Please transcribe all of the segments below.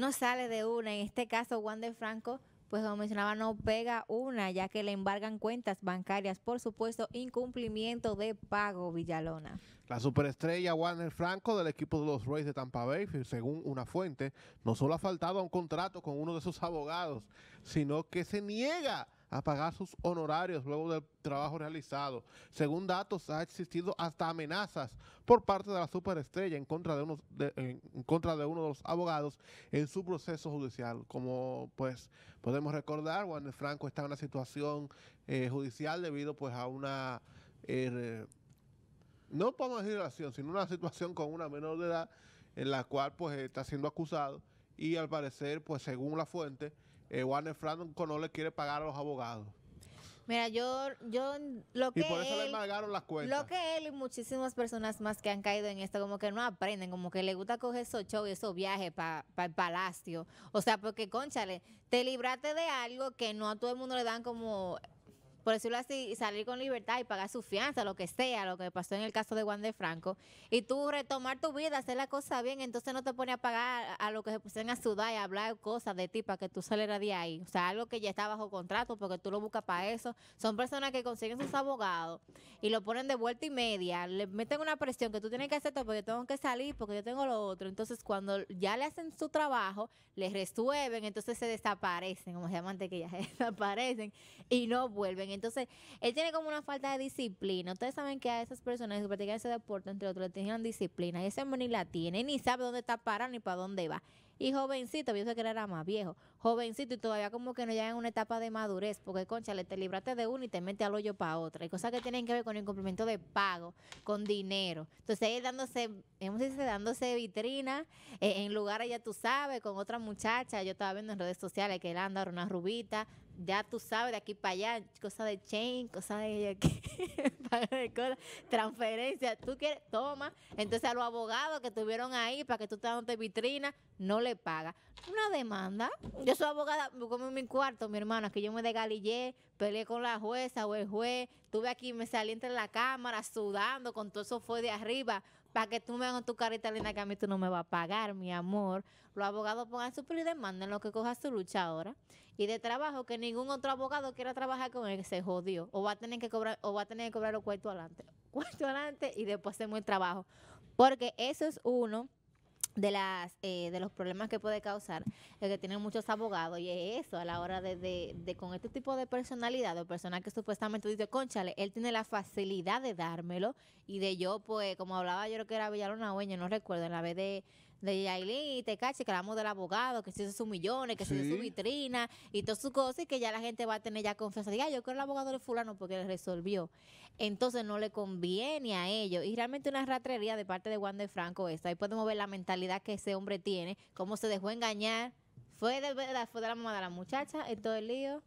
no sale de una. En este caso, Juan de Franco, pues como mencionaba, no pega una, ya que le embargan cuentas bancarias. Por supuesto, incumplimiento de pago, Villalona. La superestrella Warner Franco del equipo de los Rays de Tampa Bay, según una fuente, no solo ha faltado a un contrato con uno de sus abogados, sino que se niega a pagar sus honorarios luego del trabajo realizado. Según datos, ha existido hasta amenazas por parte de la superestrella en contra de, en contra de uno de los abogados en su proceso judicial. Como pues podemos recordar, Juan Franco está en una situación eh, judicial debido pues a una... Eh, no podemos relación, sino una situación con una menor de edad en la cual pues está siendo acusado y al parecer, pues según la fuente, eh, Warner Franco no le quiere pagar a los abogados. Mira, yo, yo lo que. Y por eso le embargaron las cuentas. Lo que él y muchísimas personas más que han caído en esto, como que no aprenden, como que le gusta coger esos shows y esos viajes para el palacio. O sea, porque, conchale, te libraste de algo que no a todo el mundo le dan como por decirlo así, salir con libertad y pagar su fianza, lo que sea, lo que pasó en el caso de Juan de Franco, y tú retomar tu vida, hacer la cosa bien, entonces no te pones a pagar a lo que se pusieron a sudar y a hablar cosas de ti para que tú salieras de ahí. O sea, algo que ya está bajo contrato porque tú lo buscas para eso. Son personas que consiguen sus abogados y lo ponen de vuelta y media, le meten una presión que tú tienes que hacer todo porque tengo que salir, porque yo tengo lo otro. Entonces, cuando ya le hacen su trabajo, le resuelven, entonces se desaparecen, como se llaman que ya desaparecen y no vuelven. Entonces, él tiene como una falta de disciplina. Ustedes saben que a esas personas que practican ese deporte, entre otros, le tienen disciplina. Y ese hombre ni la tiene, ni sabe dónde está parando ni para dónde va. Y jovencito, yo sé que era más viejo, jovencito y todavía como que no llega en una etapa de madurez, porque le te libraste de uno y te mete al hoyo para otra. Y cosas que tienen que ver con el cumplimiento de pago, con dinero. Entonces él dándose, hemos dicho, dándose vitrina eh, en lugares, ya tú sabes, con otra muchacha. Yo estaba viendo en redes sociales que él anda una rubita, ya tú sabes, de aquí para allá, cosa de chain, cosa de, aquí, de transferencia, tú quieres, toma. Entonces a los abogados que tuvieron ahí para que tú te dando vitrina, no le paga. Una demanda. Yo soy abogada, como en mi cuarto, mi hermana, que yo me de Galillé, peleé con la jueza o el juez, Estuve aquí, me salí entre la cámara sudando, con todo eso fue de arriba para que tú me hagas tu carita linda que a mí tú no me vas a pagar, mi amor. Los abogados pongan su y demanden lo que coja su lucha ahora. Y de trabajo que ningún otro abogado quiera trabajar con él, se jodió. O va a tener que cobrar, o va a tener que cobrar los cuartos adelante. Cuarto adelante y después hacemos el trabajo. Porque eso es uno de las eh, de los problemas que puede causar el que tienen muchos abogados y es eso a la hora de, de, con este tipo de personalidad o personal que supuestamente dice conchale él tiene la facilidad de dármelo y de yo pues como hablaba yo creo que era Villalona oye, no recuerdo en la vez de de Yailin y Tecachi, que hablamos del abogado, que se hizo sus millones, que se hizo su vitrina y todas sus cosas, y que ya la gente va a tener ya confianza. Diga, yo creo el abogado de fulano porque le resolvió. Entonces no le conviene a ellos. Y realmente una ratrería de parte de Juan de Franco esta. Ahí podemos ver la mentalidad que ese hombre tiene, cómo se dejó engañar. Fue de verdad, fue de la mamá de la muchacha, en todo el lío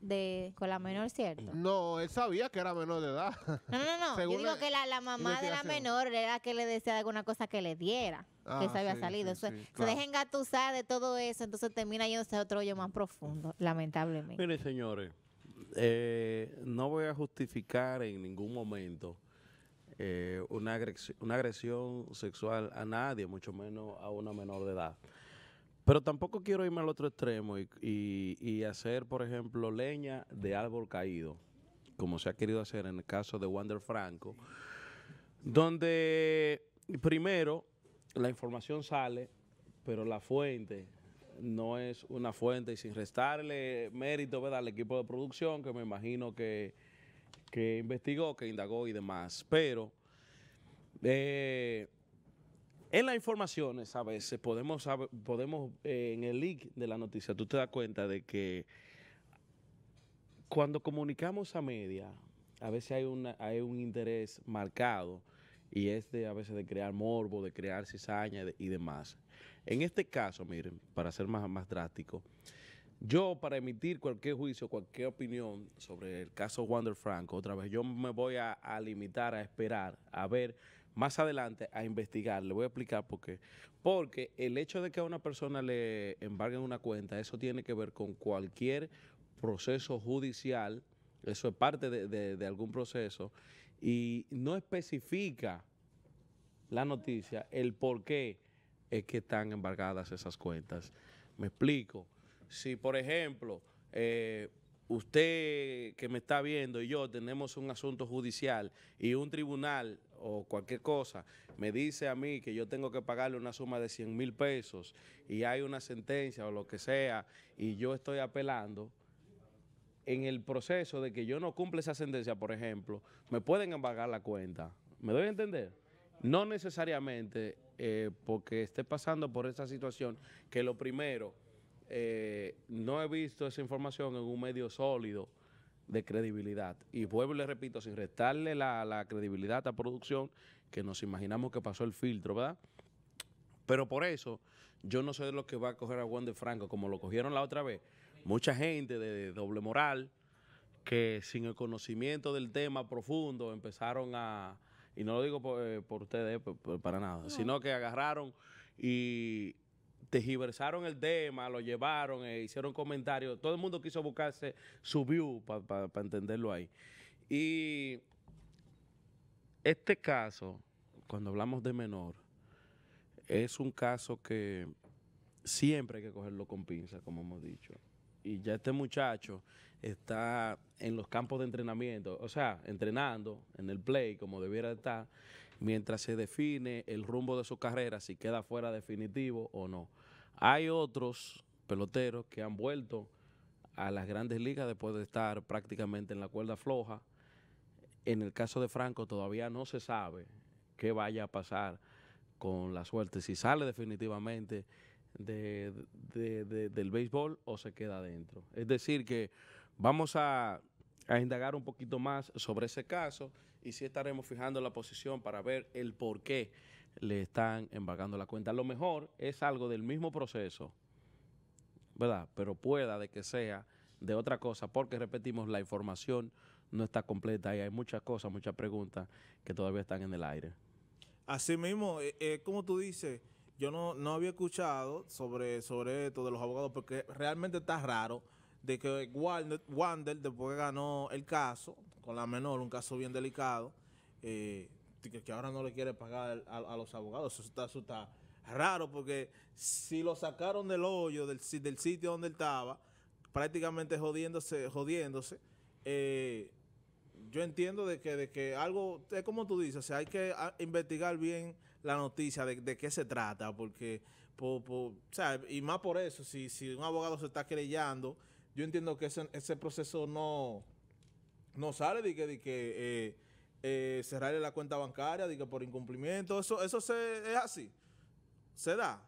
de con la menor, ¿cierto? No, él sabía que era menor de edad. No, no, no. Yo digo que la, mamá de la menor era que le decía alguna cosa que le diera. que ah, se había salido. Se dejen engatusar de todo eso, entonces termina yéndose a otro hoyo más profundo, lamentablemente. Mire, señores, eh, no voy a justificar en ningún momento eh, una, una agresión sexual a nadie, mucho menos a una menor de edad. Pero tampoco quiero irme al otro extremo y, hacer, por ejemplo, leña de árbol caído, como se ha querido hacer en el caso de Wander Franco, donde primero la información sale, pero la fuente no es una fuente y sin restarle mérito al equipo de producción que me imagino que, investigó, que indagó y demás. Pero eh, en las informaciones a veces podemos, podemos eh, en el link de la noticia, tú te das cuenta de que cuando comunicamos a media, a veces hay, hay un interés marcado y es a veces de crear morbo, de crear cizaña y, demás. En este caso, miren, para ser más, más drástico, yo para emitir cualquier juicio, cualquier opinión sobre el caso Wander Franco, otra vez yo me voy a limitar, a esperar, a ver más adelante a investigar. Le voy a explicar por qué. Porque el hecho de que a una persona le embarguen una cuenta, eso tiene que ver con cualquier proceso judicial, eso es parte de, algún proceso, y no especifica la noticia el por qué es que están embargadas esas cuentas. Me explico. Si, por ejemplo, eh, usted que me está viendo y yo tenemos un asunto judicial y un tribunal o cualquier cosa me dice a mí que yo tengo que pagarle una suma de 100 mil pesos y hay una sentencia o lo que sea y yo estoy apelando, en el proceso de que yo no cumpla esa sentencia, por ejemplo, me pueden embargar la cuenta. ¿Me doy a entender? No necesariamente eh, porque esté pasando por esa situación, que lo primero, eh, no he visto esa información en un medio sólido de credibilidad. Y vuelvo le repito, sin restarle la, credibilidad a producción, que nos imaginamos que pasó el filtro, ¿verdad? Pero por eso, yo no sé de lo que va a coger a Juan de Franco, como lo cogieron la otra vez. Mucha gente de doble moral, que sin el conocimiento del tema profundo empezaron a, y no lo digo por, eh, ustedes, eh, para nada, sino que agarraron y tejiversaron el tema, lo llevaron, e hicieron comentarios. Todo el mundo quiso buscarse su view para entenderlo ahí. Y este caso, cuando hablamos de menor, es un caso que siempre hay que cogerlo con pinza, como hemos dicho. Y ya este muchacho está en los campos de entrenamiento, o sea, entrenando en el play como debiera estar, mientras se define el rumbo de su carrera, si queda fuera definitivo o no. Hay otros peloteros que han vuelto a las grandes ligas después de estar prácticamente en la cuerda floja. En el caso de Franco todavía no se sabe qué vaya a pasar con la suerte, si sale definitivamente del béisbol o se queda adentro. Es decir, que vamos a a indagar un poquito más sobre ese caso y si estaremos fijando la posición para ver el por qué le están embargando la cuenta. A lo mejor es algo del mismo proceso, ¿verdad? Pero pueda de que sea de otra cosa, porque repetimos, la información no está completa y hay muchas cosas, muchas preguntas que todavía están en el aire. Así mismo, eh, eh, como tú dices, yo no, no había escuchado sobre, sobre esto de los abogados, porque realmente está raro de que Wander, después que ganó el caso, con la menor, un caso bien delicado, eh, que, ahora no le quiere pagar a, los abogados. Eso está, raro porque si lo sacaron del hoyo, del, del sitio donde él estaba, prácticamente jodiéndose, jodiéndose, eh, yo entiendo de que, de que algo, es como tú dices, o hay que ah, investigar bien la noticia de, qué se trata, porque, y más por eso, si, si un abogado se está creyendo yo entiendo que ese, proceso no, no sale de que, que eh, eh, cerrarle la cuenta bancaria de que por incumplimiento. Eso, eso es así. Se da.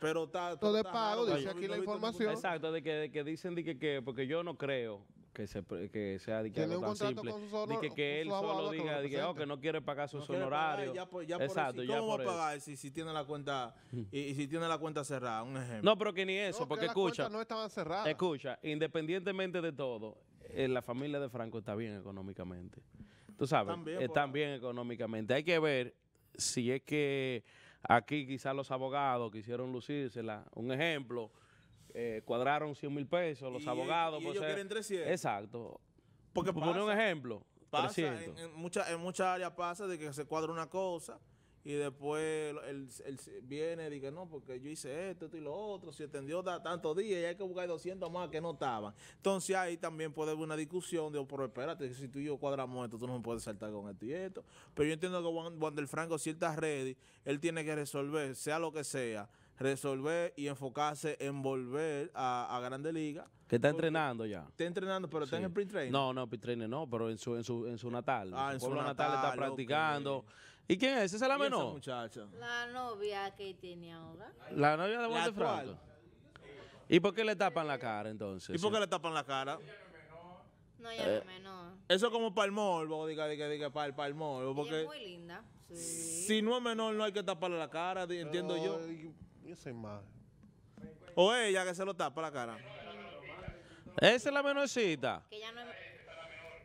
Pero está... Todo de pago, dice aquí la información. Exacto, de que, dicen de que, que, porque yo no creo, que se que sea de que, él solo diga que, oh, no quiere pagar sus honorarios. Pues, Exacto, pagar si, si, tiene la cuenta y, si tiene la cuenta cerrada? Un ejemplo. No, pero que ni eso, porque escucha. No estaban cerradas. Escucha, independientemente de todo, eh, la familia de Franco está bien económicamente. Tú sabes, están bien, pues. económicamente. Hay que ver si es que aquí quizás los abogados quisieron lucírsela. Un ejemplo eh, cuadraron 100 mil pesos, los abogados. Pues, exacto. Porque Por poner un ejemplo, pasa, En, muchas en mucha áreas pasa de que se cuadra una cosa y después él, viene y dice, no, porque yo hice esto, y lo otro, se extendió tantos días y hay que buscar 200 más que no estaban. Entonces ahí también puede haber una discusión de, oh, pero espérate, si tú y yo cuadramos esto, tú no me puedes saltar con esto y esto. Pero yo entiendo que cuando el Franco, si él tiene que resolver, sea lo que sea, resolver y enfocarse en volver a, a Grande Liga. Que está entrenando ya. Está entrenando, pero está en el pre-training. No, no, pre-training no, pero en su, en su, en su natal. Ah, en su, natal, está practicando. ¿Y quién es? ¿Esa es la menor? La novia que tiene ahora. La novia de Juan Franco. ¿Y por qué le tapan la cara entonces? ¿Y por qué le tapan la cara? No, ya no es menor. Eh, eso es como para el morbo, diga, diga, para el, para Porque es muy linda. Sí. Si no es menor, no hay que taparle la cara, entiendo yo esa O ella que se lo tapa la cara. Esa es la menorcita.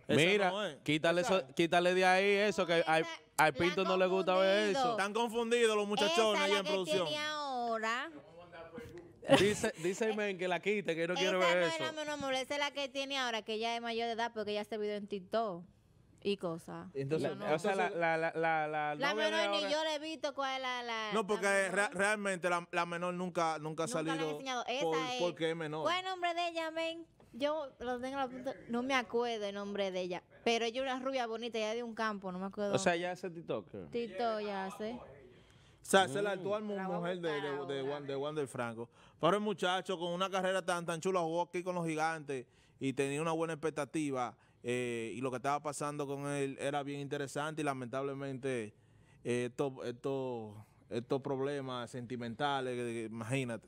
Mira, quítale, quítale de ahí eso, que al, Pinto no le gusta ver eso. Están confundidos los muchachones ahí en producción. Dice, dice men que la quite, que no quiero ver eso. la esa es la que tiene ahora, que ella es mayor de edad porque ya se vio en TikTok y cosas. Entonces, o sea, la, la, la, la, menor ni yo le he visto cuál es la. no, porque realmente la, menor nunca, nunca ha salido. Porque es menor. ¿Cuál es el nombre de ella, men? Yo tengo la No me acuerdo el nombre de ella. Pero ella es una rubia bonita, ella de un campo, no me acuerdo. O sea, ella hace TikTok. TikTok ya hace. O sea, es la actual mujer de, de, Juan, del Franco. Pero el muchacho con una carrera tan, tan chula jugó aquí con los gigantes y tenía una buena expectativa. Eh, y lo que estaba pasando con él era bien interesante y lamentablemente eh, estos esto, problemas sentimentales, imagínate,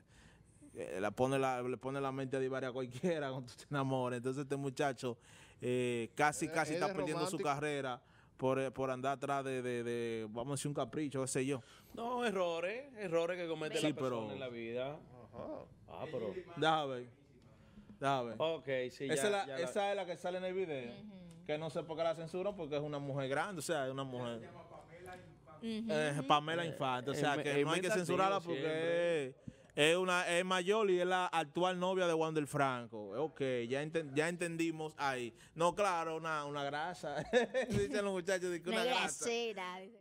eh, la pone la, le pone la mente a di a cualquiera cuando te enamores. Entonces este muchacho eh, casi, casi está perdiendo su carrera. Por, andar atrás de, vamos a decir, un capricho, qué sé yo. No, errores, errores que comete la persona en la vida. Ajá. Ah, pero... Déjame sí. Esa, es la, que sale en el video. Que no sé por qué la censuran porque es una mujer grande, o sea, es una mujer. Se llama Pamela Infante. Eh, Pamela eh, Infante, o sea, que no hay que censurarla porque es, una, es mayor y es la actual novia de Wander Franco. Ok, ya, ya entendimos ahí. No, claro, una, una grasa. Dicen los muchachos, que una grasa.